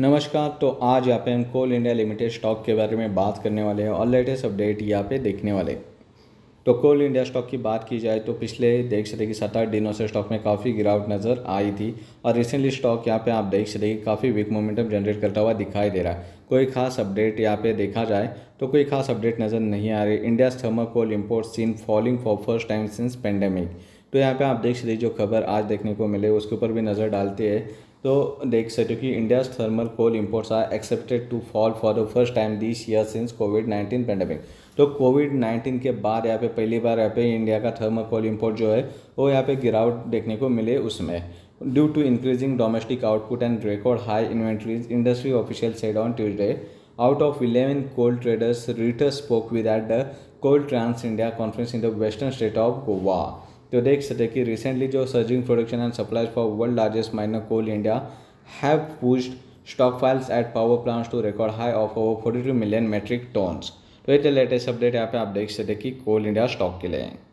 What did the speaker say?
नमस्कार तो आज यहाँ पे हम कोल इंडिया लिमिटेड स्टॉक के बारे में बात करने वाले हैं और लेटेस्ट अपडेट यहाँ पे देखने वाले तो कोल इंडिया स्टॉक की बात की जाए तो पिछले देख सकते कि सात आठ दिनों से स्टॉक में काफ़ी गिरावट नज़र आई थी और रिसेंटली स्टॉक यहाँ पे आप देख सकते कि काफ़ी वीक मोमेंटम जनरेट करता हुआ दिखाई दे रहा है कोई खास अपडेट यहाँ पे देखा जाए तो कोई खास अपडेट नज़र नहीं आ रही India thermal coal import seen falling for first time since pandemic तो यहाँ पे आप देख सकते जो खबर आज देखने को मिले उसके ऊपर भी नज़र डालते हैं तो देख सकते हो कि India's thermal coal imports are accepted to fall for the first time this year since COVID nineteen pandemic तो कोविड नाइन्टीन के बाद यहाँ पे पहली बार यहाँ पे इंडिया का थर्मल कोल इम्पोर्ट जो है वो यहाँ पे गिरावट देखने को मिले उसमें due to increasing domestic output and record high inventories industry official said on Tuesday out of eleven coal traders Reuters spoke with at the coal trans India conference in the western state of Goa तो देख सकते कि recently जो surging production and supply for world largest miner Coal India have pushed stock files at power plants to record high of over forty two million metric tones तो ये latest तो update यहाँ पे आप देख सकते कि कोल इंडिया स्टॉक के लिए